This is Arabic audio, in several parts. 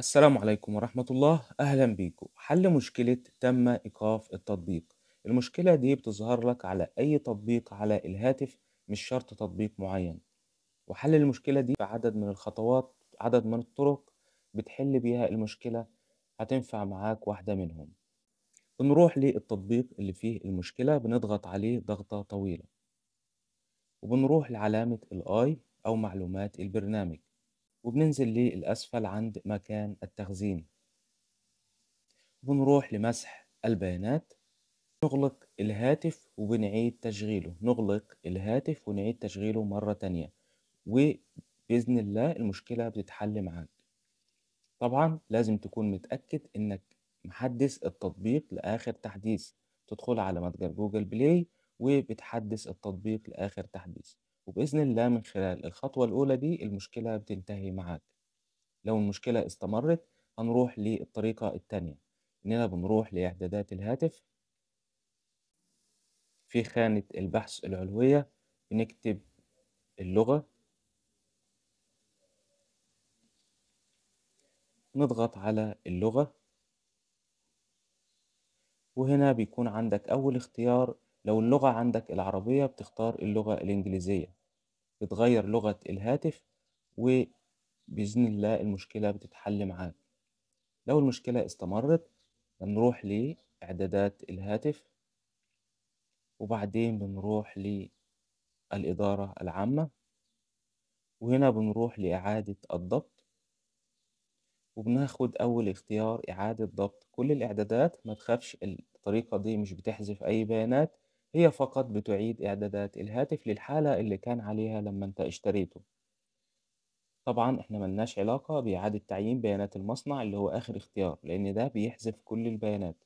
السلام عليكم ورحمة الله أهلا بيكم حل مشكلة تم إيقاف التطبيق المشكلة دي بتظهر لك على أي تطبيق على الهاتف مش شرط تطبيق معين وحل المشكلة دي بعدد من الخطوات عدد من الطرق بتحل بيها المشكلة هتنفع معاك واحدة منهم بنروح للتطبيق اللي فيه المشكلة بنضغط عليه ضغطة طويلة وبنروح لعلامة الاي أو معلومات البرنامج وبننزل للأسفل عند مكان التخزين بنروح لمسح البيانات نغلق الهاتف وبنعيد تشغيله نغلق الهاتف ونعيد تشغيله مرة تانية وبإذن الله المشكلة بتتحل معاك طبعا لازم تكون متأكد إنك محدث التطبيق لآخر تحديث تدخل على متجر جوجل بلاي وبتحدث التطبيق لآخر تحديث وبإذن الله من خلال الخطوة الأولى دي المشكلة بتنتهي معاك لو المشكلة استمرت هنروح للطريقة التانية إننا بنروح لإعدادات الهاتف في خانة البحث العلوية بنكتب اللغة نضغط على اللغة وهنا بيكون عندك أول اختيار لو اللغة عندك العربية بتختار اللغة الإنجليزية بتغير لغة الهاتف وبإذن الله المشكلة بتتحل معاك لو المشكلة استمرت بنروح لإعدادات الهاتف وبعدين بنروح للإدارة العامة وهنا بنروح لإعادة الضبط وبناخد أول اختيار إعادة ضبط كل الإعدادات ما تخافش الطريقة دي مش بتحذف أي بيانات هي فقط بتعيد إعدادات الهاتف للحالة اللي كان عليها لما أنت اشتريته طبعا إحنا ملناش علاقة بإعادة تعيين بيانات المصنع اللي هو آخر اختيار لأن ده بيحذف كل البيانات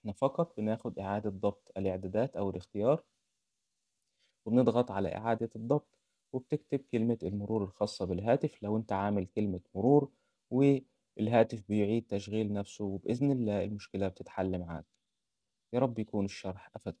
إحنا فقط بناخد إعادة ضبط الإعدادات أو الاختيار وبنضغط على إعادة الضبط وبتكتب كلمة المرور الخاصة بالهاتف لو أنت عامل كلمة مرور والهاتف بيعيد تشغيل نفسه وبإذن الله المشكلة بتتحل معاك يا رب يكون الشرح أفادكم